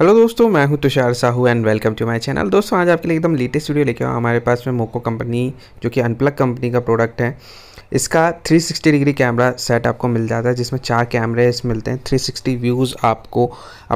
Hello दोस्तों मैं हूं Tushar Sahu and welcome to my channel दोस्तों आज आपके लिए एकदम लेटेस्ट वीडियो लेके आया हमारे पास में मोको कंपनी जो कि अनप्लग कंपनी का प्रोडक्ट है इसका 360 डिग्री कैमरा सेट आपको मिल जाता है जिसमें चार कैमरे मिलते हैं 360 व्यूज़ आपको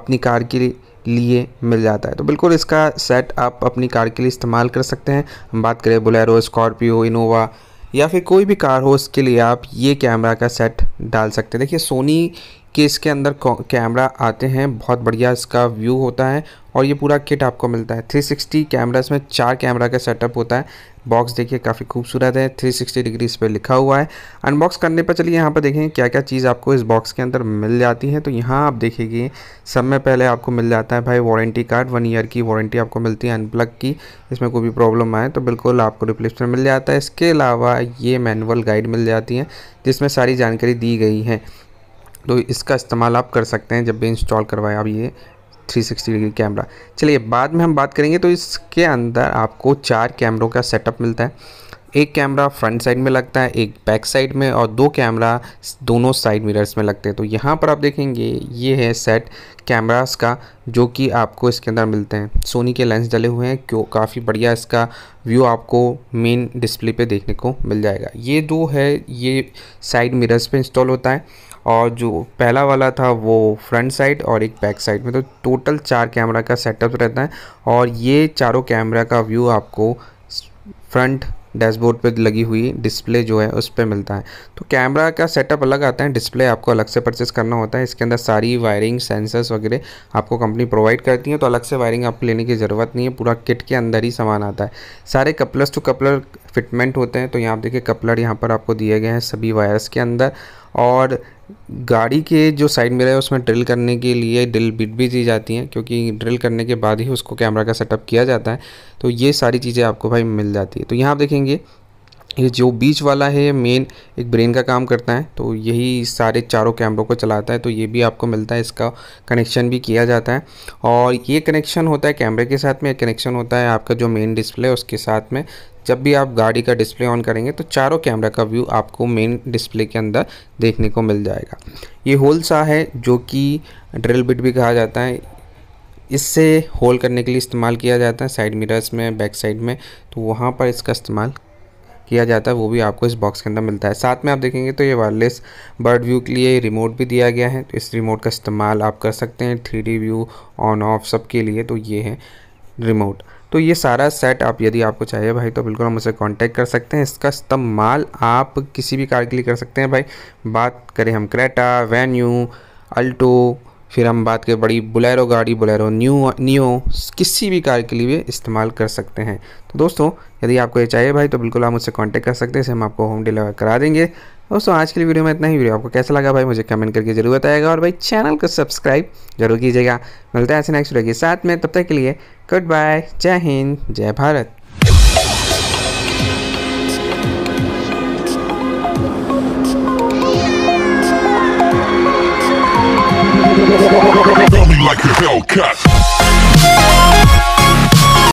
अपनी कार के लिए मिल जाता है तो बिल्कुल इसका सेट आप अपनी कार के लिए इस्तेमाल कर सकते हैं हम बात करें बोलेरो स्कॉर्पियो इनोवा या फिर कोई भी कार हो उसके लिए आप ये कैमरा का सेट डाल सकते हैं देखिए सोनी के इसके अंदर कैमरा आते हैं बहुत बढ़िया इसका व्यू होता है और ये पूरा किट आपको मिलता है 360 सिक्सटी कैमराज में चार कैमरा का सेटअप होता है बॉक्स देखिए काफ़ी खूबसूरत है 360 डिग्री इस पर लिखा हुआ है अनबॉक्स करने पर चलिए यहाँ पर देखेंगे क्या क्या चीज़ आपको इस बॉक्स के अंदर मिल जाती है तो यहाँ आप देखेंगे सब में पहले आपको मिल जाता है भाई वारंटी कार्ड वन ईयर की वारंटी आपको मिलती है अनप्लग की इसमें कोई भी प्रॉब्लम आए तो बिल्कुल आपको रिप्लेसमेंट मिल जाता है इसके अलावा ये मैनुअल गाइड मिल जाती है जिसमें सारी जानकारी दी गई है तो इसका इस्तेमाल आप कर सकते हैं जब भी इंस्टॉल करवाएं आप ये 360 डिग्री कैमरा चलिए बाद में हम बात करेंगे तो इसके अंदर आपको चार कैमरों का सेटअप मिलता है एक कैमरा फ्रंट साइड में लगता है एक बैक साइड में और दो कैमरा दोनों साइड मिरर्स में लगते हैं तो यहाँ पर आप देखेंगे ये है सेट कैमरास का जो कि आपको इसके अंदर मिलते हैं सोनी के लेंस डले हुए हैं क्यों काफ़ी बढ़िया इसका व्यू आपको मेन डिस्प्ले पे देखने को मिल जाएगा ये दो है ये साइड मिरर्स पे इंस्टॉल होता है और जो पहला वाला था वो फ्रंट साइड और एक बैक साइड में तो टोटल चार कैमरा का सेटअप रहता है और ये चारों कैमरा का व्यू आपको फ्रंट डैशबोर्ड पे लगी हुई डिस्प्ले जो है उस पर मिलता है तो कैमरा का सेटअप अलग आता है डिस्प्ले आपको अलग से परचेस करना होता है इसके अंदर सारी वायरिंग सेंसर्स वगैरह आपको कंपनी प्रोवाइड करती है तो अलग से वायरिंग आपको लेने की ज़रूरत नहीं है पूरा किट के अंदर ही सामान आता है सारे कपलर्स टू कपलर फिटमेंट होते हैं तो यहाँ आप देखिए कपलर यहाँ पर आपको दिए गए हैं सभी वायर्स के अंदर और गाड़ी के जो साइड मिरर है उसमें ड्रिल करने के लिए ड्रिल बिट भी दी जाती हैं क्योंकि ड्रिल करने के बाद ही उसको कैमरा का सेटअप किया जाता है तो ये सारी चीज़ें आपको भाई मिल जाती है तो यहाँ आप देखेंगे ये जो बीच वाला है ये मेन एक ब्रेन का काम करता है तो यही सारे चारों कैमरों को चलाता है तो ये भी आपको मिलता है इसका कनेक्शन भी किया जाता है और ये कनेक्शन होता है कैमरे के साथ में कनेक्शन होता है आपका जो मेन डिस्प्ले उसके साथ में जब भी आप गाड़ी का डिस्प्ले ऑन करेंगे तो चारों कैमरा का व्यू आपको मेन डिस्प्ले के अंदर देखने को मिल जाएगा ये होल सा है जो कि ड्रिल बिट भी कहा जाता है इससे होल करने के लिए इस्तेमाल किया जाता है साइड मिरर्स में बैक साइड में तो वहाँ पर इसका इस्तेमाल किया जाता है वो भी आपको इस बॉक्स के अंदर मिलता है साथ में आप देखेंगे तो ये वायरलेस बर्ड व्यू के लिए रिमोट भी दिया गया है तो इस रिमोट का इस्तेमाल आप कर सकते हैं थ्री व्यू ऑन ऑफ सब के लिए तो ये है रिमोट तो ये सारा सेट आप यदि आपको चाहिए भाई तो बिल्कुल हम उसे कांटेक्ट कर सकते हैं इसका इस्तेमाल आप किसी भी कार के लिए कर सकते हैं भाई बात करें हम क्रेटा वेन्यू अल्टो फिर हम बात करें बड़ी बुलेरो गाड़ी बुलेरो न्यू न्यू किसी भी कार के लिए इस्तेमाल कर सकते हैं तो दोस्तों यदि आपको ये चाहिए भाई तो बिल्कुल आप मुझसे कांटेक्ट कर सकते हैं इसे हम आपको होम डिलीवर करा देंगे दोस्तों आज के लिए वीडियो में इतना ही वीडियो आपको कैसा लगा भाई मुझे कमेंट करके जरूर बताएगा और भाई चैनल को सब्सक्राइब जरूर कीजिएगा मिलते हैं ऐसे नेक्स्ट वीडियो के साथ में तब तक के लिए गुड बाय जय हिंद जय भारत like a Hellcat.